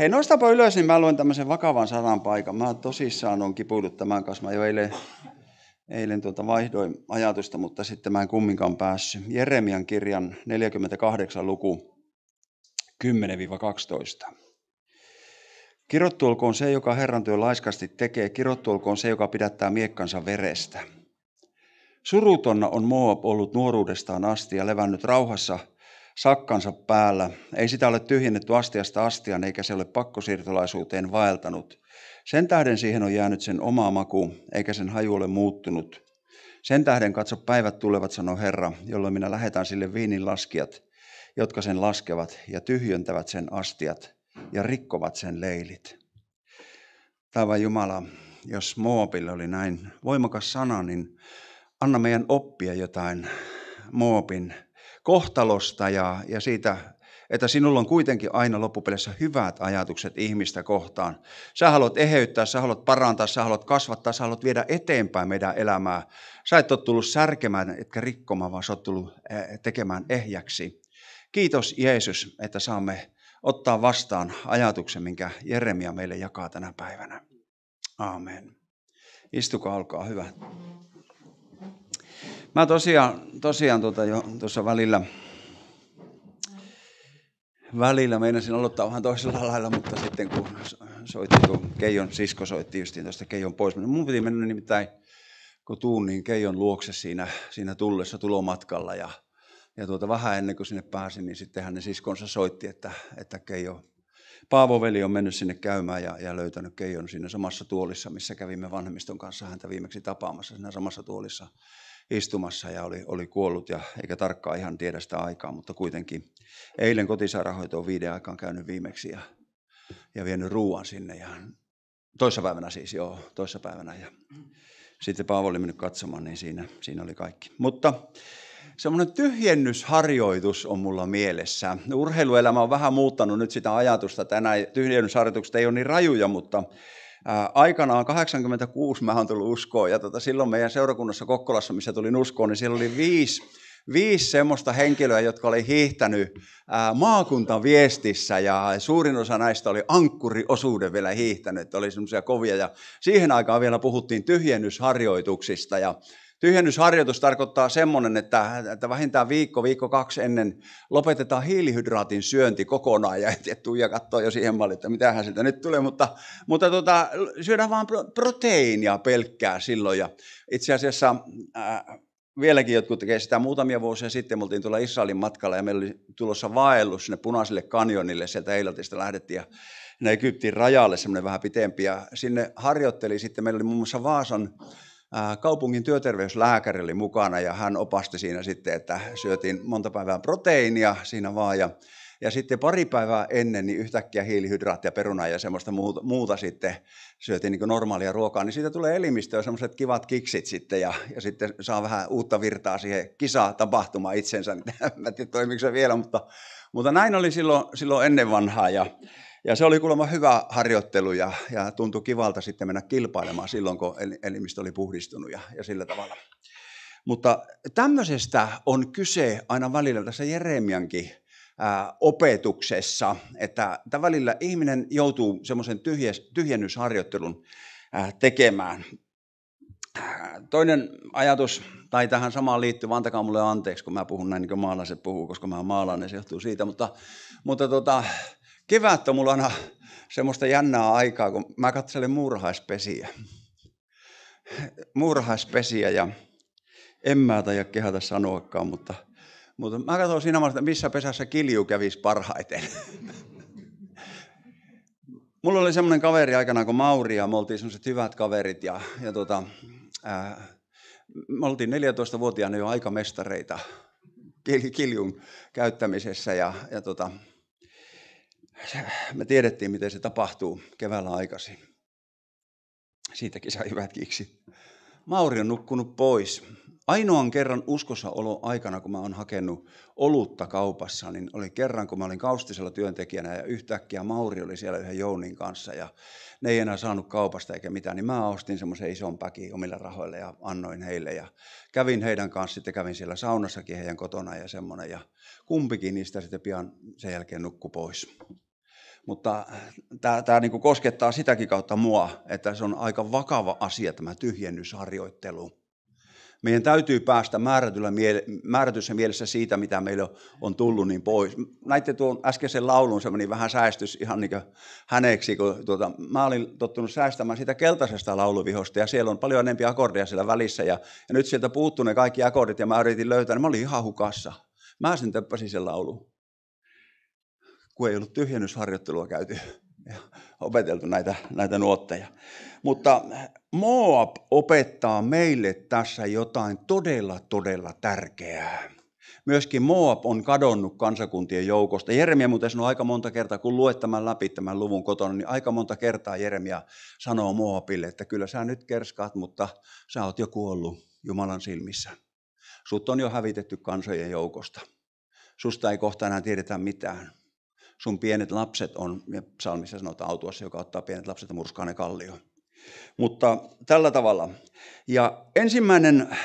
Hei, nostapa ylös, niin mä luen tämmöisen vakavan sanan paikan. Mä tosissaan on kipuillut tämän kanssa. Mä jo eilen, eilen tuota vaihdoin ajatusta, mutta sitten mä en kumminkaan päässyt. Jeremian kirjan 48 luku 10-12. Kirottu olkoon se, joka Herran työn laiskasti tekee. Kirottu olkoon se, joka pidättää miekkansa verestä. Surutonna on Moab ollut nuoruudestaan asti ja levännyt rauhassa – sakkansa päällä. Ei sitä ole tyhjennetty astiasta astian, eikä se ole pakkosiirtolaisuuteen vaeltanut. Sen tähden siihen on jäänyt sen oma maku, eikä sen haju ole muuttunut. Sen tähden katso päivät tulevat, sanoo Herra, jolloin minä lähetän sille viinin laskijat, jotka sen laskevat ja tyhjentävät sen astiat ja rikkovat sen leilit. Tämä Jumala, jos Moopille oli näin voimakas sana, niin anna meidän oppia jotain Moopin kohtalosta ja, ja siitä, että sinulla on kuitenkin aina loppupeleissä hyvät ajatukset ihmistä kohtaan. Sä haluat eheyttää, sä haluat parantaa, sä haluat kasvattaa, sä haluat viedä eteenpäin meidän elämää. Sä et ole tullut särkemään, etkä rikkomaan, vaan sä oot tullut tekemään ehjäksi. Kiitos Jeesus, että saamme ottaa vastaan ajatuksen, minkä Jeremia meille jakaa tänä päivänä. Aamen. Istukaa, olkaa hyvä. Mä tosiaan, tosiaan tuota jo tuossa välillä, välillä meinasin aloittaa vähän toisella lailla, mutta sitten kun soitti tuon Keijon, sisko soitti justiin tuosta Keijon pois. Niin mun piti mennä nimittäin, kun tuun, niin Keijon luokse siinä, siinä tullessa tulomatkalla ja, ja tuota, vähän ennen kuin sinne pääsin, niin sitten hänen siskonsa soitti, että, että Keijo, Paavo-veli on mennyt sinne käymään ja, ja löytänyt Keijon siinä samassa tuolissa, missä kävimme vanhemmiston kanssa häntä viimeksi tapaamassa siinä samassa tuolissa istumassa ja oli, oli kuollut ja eikä tarkkaan ihan tiedä sitä aikaa, mutta kuitenkin eilen on viiden aikaan käynyt viimeksi ja, ja vienyt ruoan sinne ja toissapäivänä siis, joo, toissapäivänä ja sitten Paavo oli mennyt katsomaan, niin siinä, siinä oli kaikki. Mutta semmoinen tyhjennysharjoitus on mulla mielessä. Urheiluelämä on vähän muuttanut nyt sitä ajatusta tänään. Tyhjennysharjoitukset ei ole niin rajuja, mutta aikanaan 86 mä oon tullut uskoon ja tota, silloin meidän seurakunnassa Kokkolassa, missä tulin uskoon, niin siellä oli viisi viisi semmoista henkilöä, jotka oli hiihtänyt maakuntaviestissä ja suurin osa näistä oli ankkuriosuuden vielä hiihtänyt, että oli semmoisia kovia ja siihen aikaan vielä puhuttiin tyhjennysharjoituksista ja Tyhjennysharjoitus tarkoittaa semmoinen, että, että vähintään viikko, viikko kaksi ennen lopetetaan hiilihydraatin syönti kokonaan. Ja Tuija katsoo jo siihen malliin, että mitähän siltä nyt tulee, mutta, mutta tuota, syödään vaan proteiinia pelkkää silloin. Ja itse asiassa... ää, äh, vieläkin jotkut tekee sitä. Muutamia vuosia sitten me oltiin tuolla Israelin matkalla ja meillä oli tulossa vaellus sinne punaiselle kanjonille. Sieltä Eilatista lähdettiin ja Egyptin rajalle semmoinen vähän pitempi. Ja sinne harjoitteli sitten, meillä oli muun muassa Vaasan kaupungin työterveyslääkäri oli mukana ja hän opasti siinä sitten, että syötiin monta päivää proteiinia siinä vaan ja ja sitten pari päivää ennen niin yhtäkkiä hiilihydraattia, perunaa ja semmoista muuta, muuta sitten syötiin niin normaalia ruokaa, niin siitä tulee elimistöön semmoiset kivat kiksit sitten ja, ja sitten saa vähän uutta virtaa siihen kisatapahtumaan itsensä. Mä en tiedä toimiko se vielä, mutta, mutta näin oli silloin, silloin ennen vanhaa ja, ja se oli kuulemma hyvä harjoittelu ja, ja tuntui kivalta sitten mennä kilpailemaan silloin, kun elimistö oli puhdistunut ja, ja sillä tavalla. Mutta tämmöisestä on kyse aina välillä tässä Jeremiankin opetuksessa, että, että välillä ihminen joutuu semmoisen tyhjennysharjoittelun tekemään. Toinen ajatus, tai tähän samaan liittyy, antakaa mulle anteeksi, kun mä puhun näin niin kuin maalaiset puhuu, koska mä maalaan, se johtuu siitä, mutta, mutta tota, Kevät on mulla aina semmoista jännää aikaa, kun mä katselen muurahaispesiä. Muurahaispesiä ja en mä taida kehätä sanoakaan, mutta, mutta mä katson siinä että missä pesässä kilju kävisi parhaiten. Mulla oli semmoinen kaveri aikana kuin Mauri ja me oltiin semmoiset hyvät kaverit ja, ja tota, ää, me oltiin 14-vuotiaana jo aika mestareita kiljun käyttämisessä ja, ja tota, me tiedettiin, miten se tapahtuu keväällä aikaisin. Siitäkin sai hyvät kiksi. Mauri on nukkunut pois. Ainoan kerran uskossa olo aikana, kun mä oon hakenut olutta kaupassa, niin oli kerran, kun mä olin kaustisella työntekijänä ja yhtäkkiä Mauri oli siellä yhden Jounin kanssa ja ne ei enää saanut kaupasta eikä mitään, niin mä ostin semmoisen ison päki omilla rahoilla ja annoin heille ja kävin heidän kanssa, sitten kävin siellä saunassakin heidän kotona ja semmoinen ja kumpikin niistä sitten pian sen jälkeen nukku pois. Mutta äh, tämä, tämä niin kuin koskettaa sitäkin kautta mua, että se on aika vakava asia tämä tyhjennysharjoittelu. Meidän täytyy päästä määrätyllä miele- määrätyssä mielessä siitä, mitä meillä on tullut, niin pois. Näitte tuon äskeisen laulun, se meni vähän säästys ihan niin häneksi, kun tuota, mä olin tottunut säästämään sitä keltaisesta lauluvihosta, ja siellä on paljon enempi akordeja siellä välissä, ja, ja nyt sieltä puuttuu ne kaikki akordit, ja mä yritin löytää, niin mä olin ihan hukassa. Mä sen töppäsin sen laulun kun ei ollut tyhjennysharjoittelua käyty ja opeteltu näitä, näitä nuotteja. Mutta Moab opettaa meille tässä jotain todella, todella tärkeää. Myöskin Moab on kadonnut kansakuntien joukosta. Jeremia muuten sanoo aika monta kertaa, kun luet tämän läpi tämän luvun kotona, niin aika monta kertaa Jeremia sanoo Moabille, että kyllä sä nyt kerskaat, mutta sä oot jo kuollut Jumalan silmissä. Sut on jo hävitetty kansojen joukosta. Susta ei kohta enää tiedetä mitään sun pienet lapset on, ja psalmissa sanotaan autuassa, joka ottaa pienet lapset ja murskaa ne kallioon. Mutta tällä tavalla. Ja ensimmäinen äh,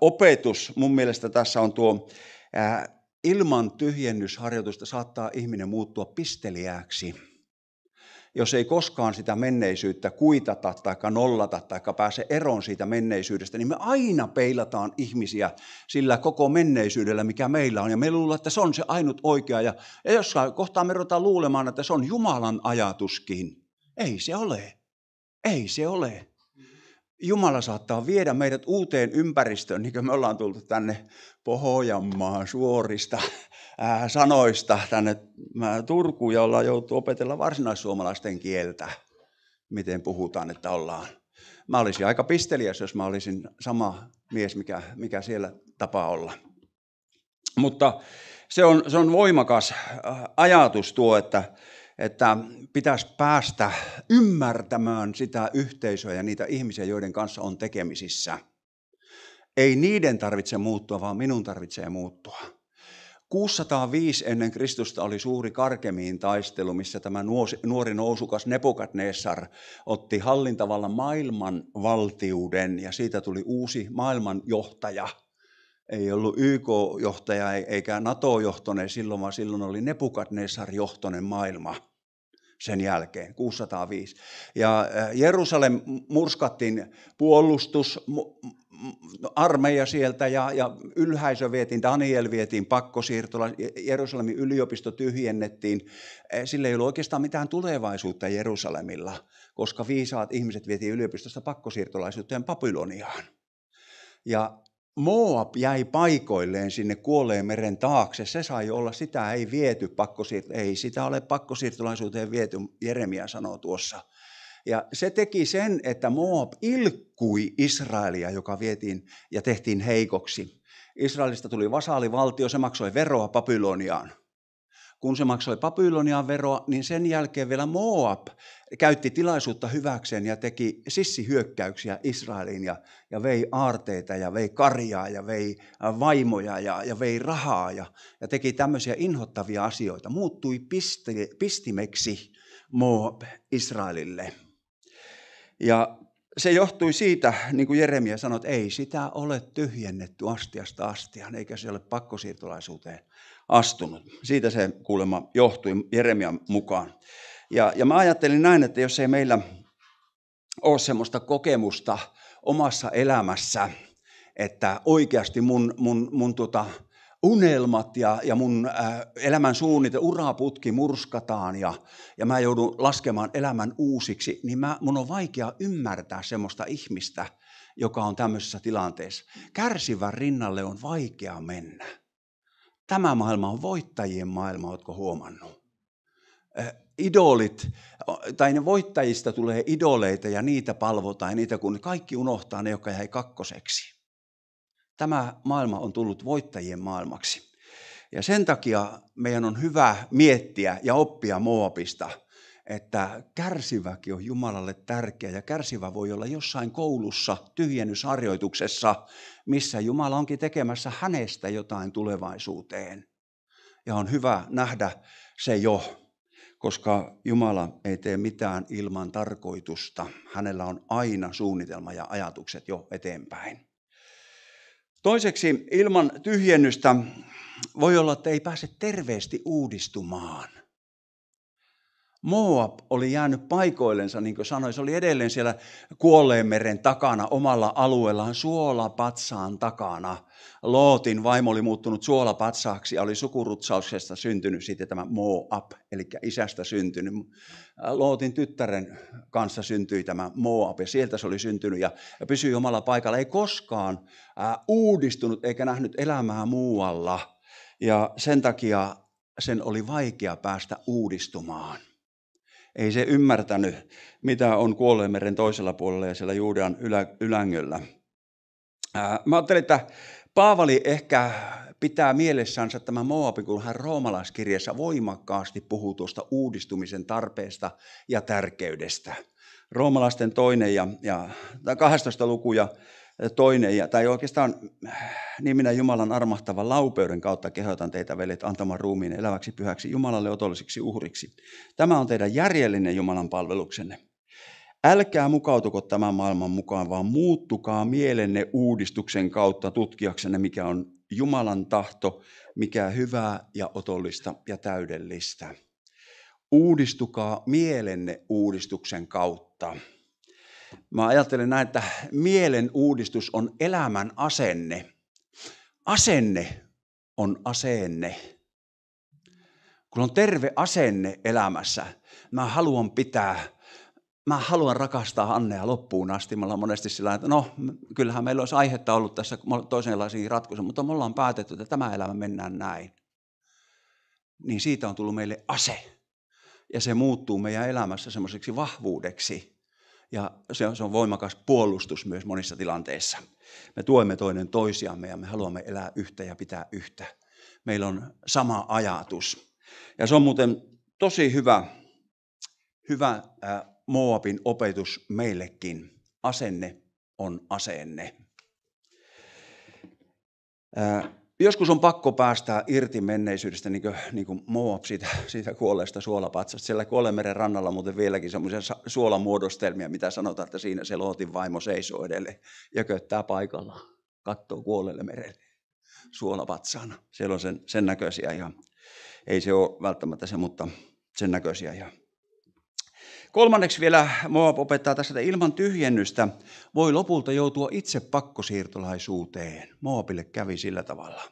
opetus mun mielestä tässä on tuo, äh, ilman tyhjennysharjoitusta saattaa ihminen muuttua pisteliäksi jos ei koskaan sitä menneisyyttä kuitata tai nollata tai pääse eroon siitä menneisyydestä, niin me aina peilataan ihmisiä sillä koko menneisyydellä, mikä meillä on. Ja me luulemme, että se on se ainut oikea. Ja, ja jossain kohtaa me ruvetaan luulemaan, että se on Jumalan ajatuskin. Ei se ole. Ei se ole. Jumala saattaa viedä meidät uuteen ympäristöön, niin kuin me ollaan tultu tänne Pohjanmaan suorista sanoista tänne Turkuun, jolla joutuu opetella varsinaissuomalaisten kieltä, miten puhutaan, että ollaan. Mä olisin aika pisteliäs, jos mä olisin sama mies, mikä, mikä siellä tapaa olla. Mutta se on, se on voimakas ajatus tuo, että, että pitäisi päästä ymmärtämään sitä yhteisöä ja niitä ihmisiä, joiden kanssa on tekemisissä. Ei niiden tarvitse muuttua, vaan minun tarvitsee muuttua. 605 ennen Kristusta oli suuri karkemiin taistelu, missä tämä nuori nousukas Nebukadnessar otti hallintavalla maailman valtiuden ja siitä tuli uusi maailmanjohtaja. Ei ollut YK-johtaja eikä NATO-johtoinen silloin, vaan silloin oli Nebukadnessar-johtoinen maailma sen jälkeen, 605. Ja Jerusalem murskattiin puolustus, armeija sieltä ja, ja ylhäisö vietiin, Daniel vietiin pakkosiirtola, Jerusalemin yliopisto tyhjennettiin. Sillä ei ollut oikeastaan mitään tulevaisuutta Jerusalemilla, koska viisaat ihmiset vietiin yliopistosta pakkosiirtolaisuuteen Babyloniaan. Ja Moab jäi paikoilleen sinne kuolleen meren taakse. Se sai olla, sitä ei viety pakkosiirt- ei sitä ole pakkosiirtolaisuuteen viety, Jeremia sanoo tuossa. Ja se teki sen, että Moab ilkkui Israelia, joka vietiin ja tehtiin heikoksi. Israelista tuli vasaalivaltio, se maksoi veroa Babyloniaan kun se maksoi Babylonian veroa, niin sen jälkeen vielä Moab käytti tilaisuutta hyväkseen ja teki sissihyökkäyksiä Israeliin ja, ja vei aarteita ja vei karjaa ja vei vaimoja ja, ja vei rahaa ja, ja teki tämmöisiä inhottavia asioita. Muuttui piste, pistimeksi Moab Israelille. Ja se johtui siitä, niin kuin Jeremia sanoi, että ei sitä ole tyhjennetty astiasta astiaan, eikä se ole pakkosiirtolaisuuteen astunut. Siitä se kuulemma johtui Jeremian mukaan. Ja, ja mä ajattelin näin, että jos ei meillä ole semmoista kokemusta omassa elämässä, että oikeasti mun, mun, mun tota, unelmat ja, ja mun äh, elämän suunnite, uraputki murskataan ja, ja mä joudun laskemaan elämän uusiksi, niin mä, mun on vaikea ymmärtää semmoista ihmistä, joka on tämmöisessä tilanteessa. Kärsivän rinnalle on vaikea mennä. Tämä maailma on voittajien maailma, oletko huomannut? idolit, tai ne voittajista tulee idoleita ja niitä palvotaan ja niitä kun kaikki unohtaa ne, jotka jäi kakkoseksi. Tämä maailma on tullut voittajien maailmaksi. Ja sen takia meidän on hyvä miettiä ja oppia Moabista – että kärsiväkin on Jumalalle tärkeä ja kärsivä voi olla jossain koulussa, tyhjennysharjoituksessa, missä Jumala onkin tekemässä hänestä jotain tulevaisuuteen. Ja on hyvä nähdä se jo, koska Jumala ei tee mitään ilman tarkoitusta. Hänellä on aina suunnitelma ja ajatukset jo eteenpäin. Toiseksi ilman tyhjennystä voi olla, että ei pääse terveesti uudistumaan. Moab oli jäänyt paikoillensa, niin kuin sanoin, se oli edelleen siellä meren takana, omalla alueellaan, suolapatsaan takana. Lootin vaimo oli muuttunut suolapatsaaksi ja oli sukurutsauksesta syntynyt sitten tämä Moab, eli isästä syntynyt. Lootin tyttären kanssa syntyi tämä Moab ja sieltä se oli syntynyt ja pysyi omalla paikalla. Ei koskaan äh, uudistunut eikä nähnyt elämää muualla ja sen takia sen oli vaikea päästä uudistumaan. Ei se ymmärtänyt, mitä on kuolleen toisella puolella ja siellä Juudean ylä, ylängöllä. Ää, mä ajattelin, että Paavali ehkä pitää mielessänsä tämä Moabin, kun hän roomalaiskirjassa voimakkaasti puhuu tuosta uudistumisen tarpeesta ja tärkeydestä. Roomalaisten toinen ja, ja 12 lukuja toinen, ja, tai oikeastaan äh, niin minä Jumalan armahtavan laupeuden kautta kehotan teitä, velit, antamaan ruumiin eläväksi, pyhäksi, Jumalalle otolliseksi uhriksi. Tämä on teidän järjellinen Jumalan palveluksenne. Älkää mukautuko tämän maailman mukaan, vaan muuttukaa mielenne uudistuksen kautta tutkijaksenne, mikä on Jumalan tahto, mikä hyvää ja otollista ja täydellistä. Uudistukaa mielenne uudistuksen kautta. Mä ajattelen näin, että mielen uudistus on elämän asenne. Asenne on asenne. Kun on terve asenne elämässä, mä haluan pitää, mä haluan rakastaa Annea loppuun asti. Me ollaan monesti sillä että no, kyllähän meillä olisi aihetta ollut tässä toisenlaisiin ratkaisuja, mutta me ollaan päätetty, että tämä elämä mennään näin. Niin siitä on tullut meille ase. Ja se muuttuu meidän elämässä semmoiseksi vahvuudeksi. Ja se on, se on voimakas puolustus myös monissa tilanteissa. Me tuemme toinen toisiamme ja me haluamme elää yhtä ja pitää yhtä. Meillä on sama ajatus. Ja se on muuten tosi hyvä, hyvä äh, Moabin opetus meillekin. Asenne on asenne. Äh, Joskus on pakko päästä irti menneisyydestä, niin kuin, niin kuin Moab siitä, siitä kuolleesta suolapatsasta. Siellä Kuolemeren rannalla muuten vieläkin semmoisia suolamuodostelmia, mitä sanotaan, että siinä se Lootin vaimo seisoo edelleen ja köyttää paikalla, kattoo kuolleelle merelle suolapatsana. Siellä on sen, sen näköisiä ja ei se ole välttämättä se, mutta sen näköisiä ja Kolmanneksi vielä Moab opettaa tässä, että ilman tyhjennystä voi lopulta joutua itse pakkosiirtolaisuuteen. Moabille kävi sillä tavalla.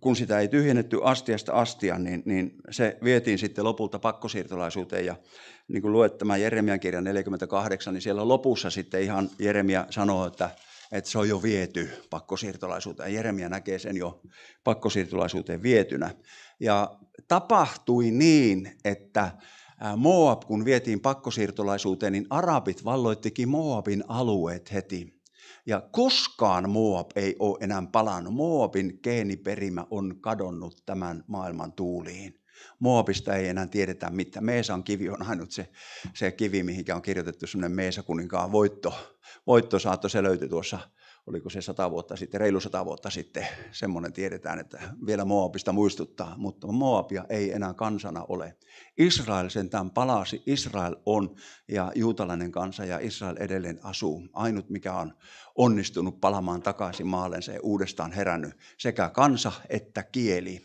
Kun sitä ei tyhjennetty astiasta astia, niin, niin se vietiin sitten lopulta pakkosiirtolaisuuteen. Ja niin kuin luet tämän Jeremian kirjan 48, niin siellä lopussa sitten ihan Jeremia sanoo, että, että se on jo viety pakkosiirtolaisuuteen. Jeremia näkee sen jo pakkosiirtolaisuuteen vietynä. Ja tapahtui niin, että Moab, kun vietiin pakkosiirtolaisuuteen, niin arabit valloittikin Moabin alueet heti. Ja koskaan Moab ei ole enää palannut. Moabin geeniperimä on kadonnut tämän maailman tuuliin. Moabista ei enää tiedetä mitään. Meesan kivi on ainut se, se kivi, mihinkä on kirjoitettu semmoinen Meesa kuninkaan voitto. saatto se löytyi tuossa oliko se sata vuotta sitten, reilu sata vuotta sitten, semmoinen tiedetään, että vielä Moabista muistuttaa, mutta Moabia ei enää kansana ole. Israel sentään palasi, Israel on ja juutalainen kansa ja Israel edelleen asuu. Ainut mikä on onnistunut palamaan takaisin maalleen, se uudestaan herännyt sekä kansa että kieli.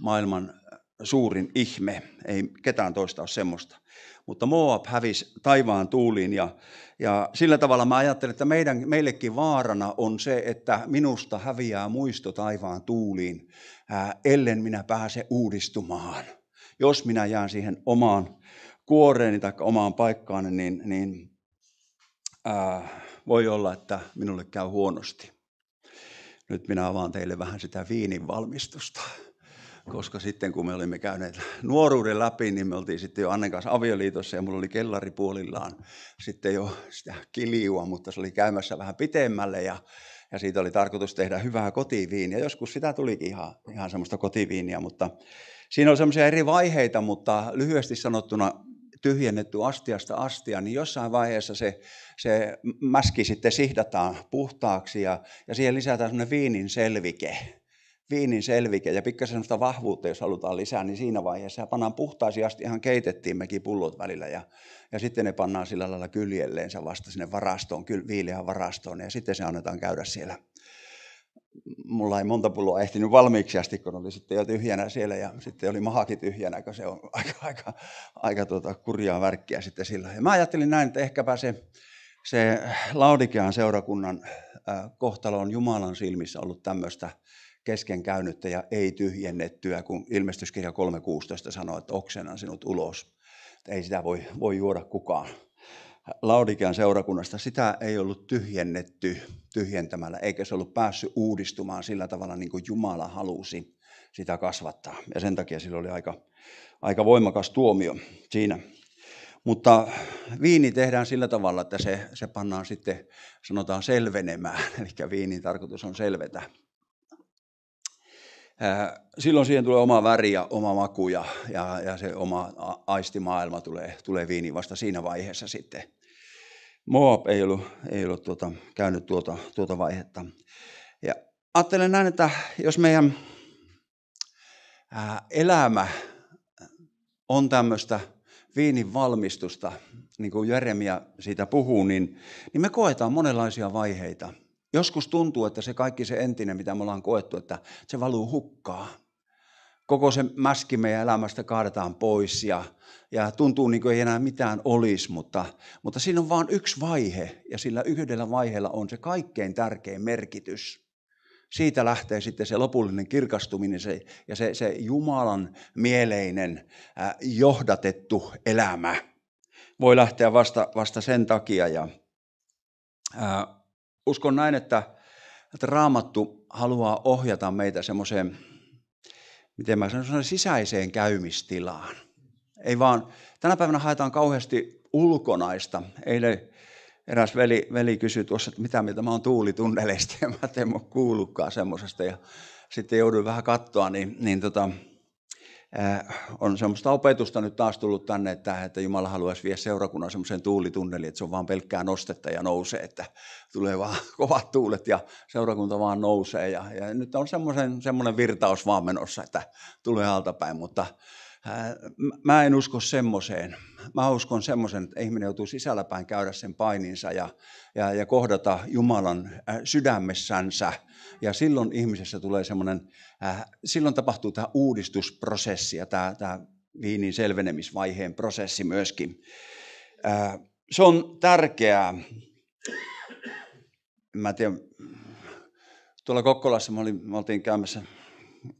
Maailman suurin ihme. Ei ketään toista ole semmoista. Mutta Moab hävisi taivaan tuuliin ja, ja sillä tavalla mä ajattelin, että meidän, meillekin vaarana on se, että minusta häviää muisto taivaan tuuliin, ää, ellen minä pääse uudistumaan. Jos minä jään siihen omaan kuoreeni tai omaan paikkaani, niin, niin ää, voi olla, että minulle käy huonosti. Nyt minä avaan teille vähän sitä viinin valmistusta koska sitten kun me olimme käyneet nuoruuden läpi, niin me oltiin sitten jo Annen kanssa avioliitossa ja mulla oli kellari puolillaan sitten jo sitä kiljua, mutta se oli käymässä vähän pitemmälle ja, ja siitä oli tarkoitus tehdä hyvää kotiviiniä. Joskus sitä tulikin ihan, ihan semmoista kotiviiniä, mutta siinä oli semmoisia eri vaiheita, mutta lyhyesti sanottuna tyhjennetty astiasta astia, niin jossain vaiheessa se, se mäski sitten sihdataan puhtaaksi ja, ja siihen lisätään semmoinen viinin selvike viinin selvike ja pikkasen sellaista vahvuutta, jos halutaan lisää, niin siinä vaiheessa pannaan puhtaasti asti ihan keitettiin mekin pullot välillä ja, ja sitten ne pannaan sillä lailla kyljelleensä vasta sinne varastoon, kyl, viileään varastoon ja sitten se annetaan käydä siellä. Mulla ei monta pulloa ehtinyt valmiiksi asti, kun oli sitten jo tyhjänä siellä ja sitten oli mahakin tyhjänä, kun se on aika, aika, aika tuota, kurjaa värkkiä sitten sillä. Ja mä ajattelin näin, että ehkäpä se, se Laudikean seurakunnan äh, kohtalo on Jumalan silmissä ollut tämmöistä, kesken käynyttä ja ei tyhjennettyä, kun ilmestyskirja 3.16 sanoo, että oksenan sinut ulos. Että ei sitä voi, voi juoda kukaan. Laudikean seurakunnasta sitä ei ollut tyhjennetty tyhjentämällä, eikä se ollut päässyt uudistumaan sillä tavalla, niin kuin Jumala halusi sitä kasvattaa. Ja sen takia sillä oli aika, aika voimakas tuomio siinä. Mutta viini tehdään sillä tavalla, että se, se pannaan sitten, sanotaan, selvenemään. Eli viinin tarkoitus on selvetä. Äh, silloin siihen tulee oma väri ja oma maku ja, ja, ja se oma aistimaailma tulee, tulee viini vasta siinä vaiheessa sitten. Moab ei ollut, ei ollut tuota, käynyt tuota, tuota vaihetta. Ja ajattelen näin, että jos meidän äh, elämä on tämmöistä viinin valmistusta, niin kuin Jeremia siitä puhuu, niin, niin me koetaan monenlaisia vaiheita – Joskus tuntuu, että se kaikki se entinen, mitä me ollaan koettu, että se valuu hukkaa. Koko se mäski meidän elämästä kaadetaan pois ja, ja tuntuu niin kuin ei enää mitään olisi, mutta, mutta siinä on vain yksi vaihe ja sillä yhdellä vaiheella on se kaikkein tärkein merkitys. Siitä lähtee sitten se lopullinen kirkastuminen se, ja se, se Jumalan mieleinen äh, johdatettu elämä. Voi lähteä vasta, vasta sen takia ja äh, uskon näin, että, että raamattu haluaa ohjata meitä semmoiseen, miten mä sanon, sisäiseen käymistilaan. Ei vaan, tänä päivänä haetaan kauheasti ulkonaista. Eilen eräs veli, veli kysyi tuossa, että mitä mieltä mä oon tuulitunneleista, ja mä en ole kuullutkaan semmoisesta. Ja sitten jouduin vähän katsoa, niin, niin tota, Äh, on semmoista opetusta nyt taas tullut tänne, että, että Jumala haluaisi viedä seurakunnan semmoisen tuulitunnelin, että se on vaan pelkkää nostetta ja nousee, että tulee vaan kovat tuulet ja seurakunta vaan nousee. Ja, ja nyt on semmoinen virtaus vaan menossa, että tulee altapäin, mutta Äh, mä en usko semmoiseen. Mä uskon semmoisen, että ihminen joutuu sisälläpäin käydä sen paininsa ja, ja, ja kohdata Jumalan äh, sydämessänsä. Ja silloin ihmisessä tulee semmoinen, äh, silloin tapahtuu tämä uudistusprosessi ja tämä, tämä viinin selvenemisvaiheen prosessi myöskin. Äh, se on tärkeää. Mä tiedän, tuolla Kokkolassa mä olin, me oltiin käymässä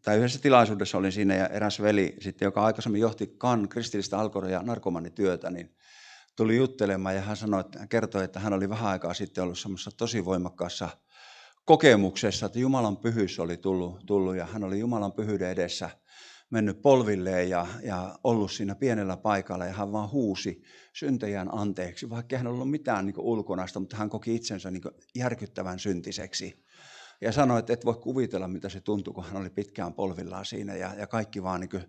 tai yhdessä tilaisuudessa olin siinä ja eräs veli, sitten, joka aikaisemmin johti kan kristillistä alkoholia ja narkomanityötä, niin tuli juttelemaan ja hän sanoi, että, kertoi, että hän oli vähän aikaa sitten ollut semmoisessa tosi voimakkaassa kokemuksessa, että Jumalan pyhyys oli tullut, tullut ja hän oli Jumalan pyhyyden edessä mennyt polvilleen ja, ja ollut siinä pienellä paikalla ja hän vaan huusi syntejään anteeksi, vaikka hän ollut mitään niin ulkonaista, mutta hän koki itsensä niin järkyttävän syntiseksi ja sanoi, että et voi kuvitella, mitä se tuntui, kun hän oli pitkään polvillaan siinä ja, ja kaikki vaan niin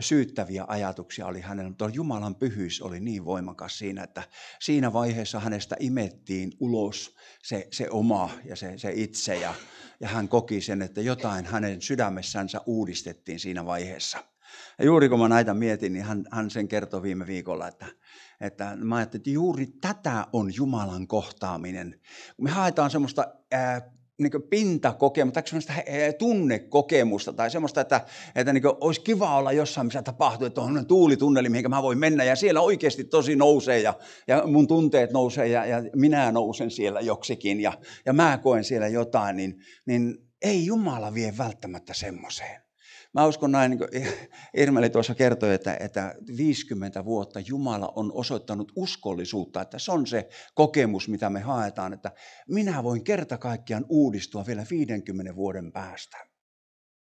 syyttäviä ajatuksia oli hänellä, mutta Jumalan pyhyys oli niin voimakas siinä, että siinä vaiheessa hänestä imettiin ulos se, se oma ja se, se itse ja, ja hän koki sen, että jotain hänen sydämessänsä uudistettiin siinä vaiheessa. Ja juuri kun mä näitä mietin, niin hän, hän sen kertoi viime viikolla, että, että mä ajattelin, että juuri tätä on Jumalan kohtaaminen. Me haetaan semmoista ää, niin pintakokemusta, tai semmoista tunnekokemusta, tai semmoista, että, että niin olisi kiva olla jossain, missä tapahtuu, että on tuulitunneli, mihin mä voin mennä, ja siellä oikeasti tosi nousee, ja, ja mun tunteet nousee, ja, ja minä nousen siellä joksikin, ja, ja mä koen siellä jotain, niin, niin ei Jumala vie välttämättä semmoiseen. Mä uskon näin, niin kuin Irmeli tuossa kertoi, että, että 50 vuotta Jumala on osoittanut uskollisuutta, että se on se kokemus, mitä me haetaan, että minä voin kerta kaikkiaan uudistua vielä 50 vuoden päästä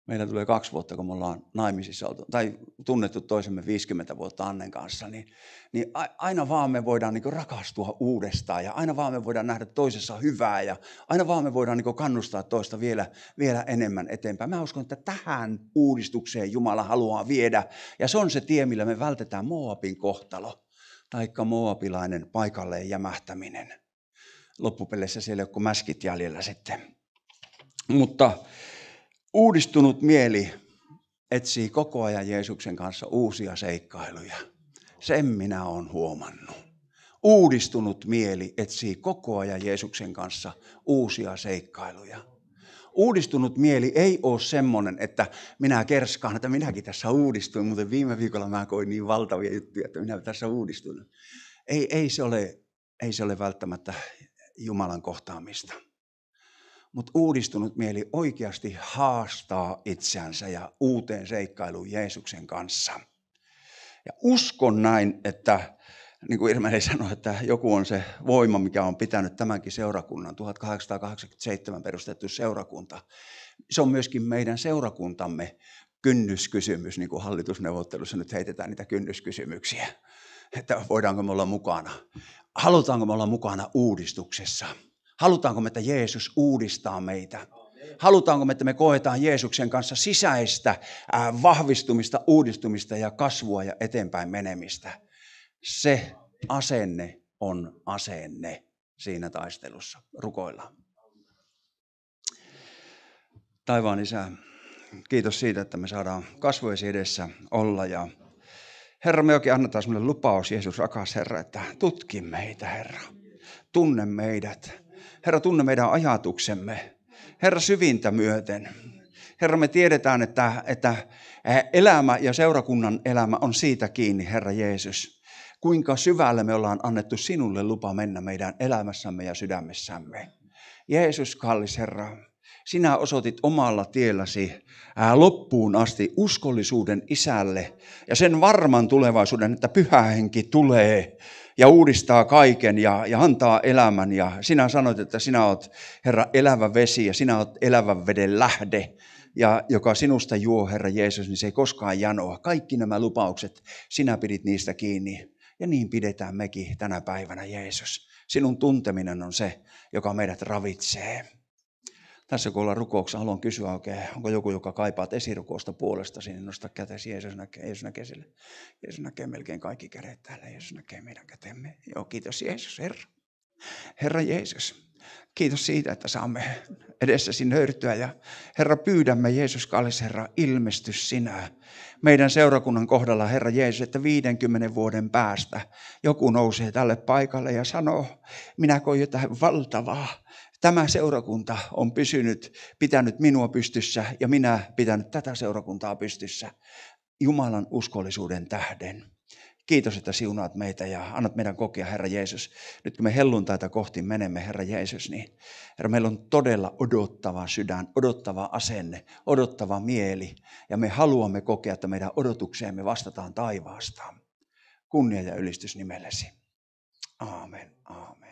meillä tulee kaksi vuotta, kun me ollaan naimisissa oltu, tai tunnettu toisemme 50 vuotta Annen kanssa, niin, niin aina vaan me voidaan niin rakastua uudestaan ja aina vaan me voidaan nähdä toisessa hyvää ja aina vaan me voidaan niin kannustaa toista vielä, vielä enemmän eteenpäin. Mä uskon, että tähän uudistukseen Jumala haluaa viedä ja se on se tie, millä me vältetään Moabin kohtalo taikka moabilainen paikalleen jämähtäminen. Loppupeleissä siellä ei ole kuin mäskit jäljellä sitten. Mutta uudistunut mieli etsii koko ajan Jeesuksen kanssa uusia seikkailuja. Sen minä olen huomannut. Uudistunut mieli etsii koko ajan Jeesuksen kanssa uusia seikkailuja. Uudistunut mieli ei ole semmoinen, että minä kerskaan, että minäkin tässä uudistuin, mutta viime viikolla mä koin niin valtavia juttuja, että minä tässä uudistunut Ei, ei, se, ole, ei se ole välttämättä Jumalan kohtaamista mutta uudistunut mieli oikeasti haastaa itseänsä ja uuteen seikkailuun Jeesuksen kanssa. Ja uskon näin, että niin kuin Irmeli sanoi, että joku on se voima, mikä on pitänyt tämänkin seurakunnan, 1887 perustettu seurakunta. Se on myöskin meidän seurakuntamme kynnyskysymys, niin kuin hallitusneuvottelussa nyt heitetään niitä kynnyskysymyksiä, että voidaanko me olla mukana, halutaanko me olla mukana uudistuksessa – Halutaanko me, että Jeesus uudistaa meitä? Halutaanko me, että me koetaan Jeesuksen kanssa sisäistä vahvistumista, uudistumista ja kasvua ja eteenpäin menemistä? Se asenne on asenne siinä taistelussa. Rukoillaan. Taivaan isä, kiitos siitä, että me saadaan kasvoisi edessä olla ja Herra, me oikein annetaan sinulle lupaus, Jeesus rakas Herra, että tutki meitä, Herra. Tunne meidät. Herra, tunne meidän ajatuksemme. Herra, syvintä myöten. Herra, me tiedetään, että, että elämä ja seurakunnan elämä on siitä kiinni, Herra Jeesus, kuinka syvälle me ollaan annettu sinulle lupa mennä meidän elämässämme ja sydämessämme. Jeesus, kallis Herra, sinä osoitit omalla tielläsi loppuun asti uskollisuuden isälle ja sen varman tulevaisuuden, että pyhä henki tulee ja uudistaa kaiken ja, ja antaa elämän. Ja sinä sanoit, että sinä olet Herra elävä vesi ja sinä olet elävän veden lähde ja joka sinusta juo, Herra Jeesus, niin se ei koskaan janoa. Kaikki nämä lupaukset, sinä pidit niistä kiinni. Ja niin pidetään mekin tänä päivänä, Jeesus. Sinun tunteminen on se, joka meidät ravitsee tässä kun ollaan rukouksessa, haluan kysyä oikein, okay, onko joku, joka kaipaat esirukousta puolesta niin nosta kätesi Jeesus näkee, Jeesus näkee sille. Jeesus näkee melkein kaikki kädet täällä, Jeesus näkee meidän kätemme. Joo, kiitos Jeesus, Herra. Herra Jeesus, kiitos siitä, että saamme edessäsi nöyrtyä ja Herra pyydämme Jeesus kallis Herra, ilmesty sinä meidän seurakunnan kohdalla Herra Jeesus, että 50 vuoden päästä joku nousee tälle paikalle ja sanoo, minä koin jotain valtavaa tämä seurakunta on pysynyt, pitänyt minua pystyssä ja minä pitänyt tätä seurakuntaa pystyssä Jumalan uskollisuuden tähden. Kiitos, että siunaat meitä ja annat meidän kokea, Herra Jeesus. Nyt kun me helluntaita kohti menemme, Herra Jeesus, niin Herra, meillä on todella odottava sydän, odottava asenne, odottava mieli. Ja me haluamme kokea, että meidän odotukseemme vastataan taivaasta. Kunnia ja ylistys nimellesi. Aamen, aamen.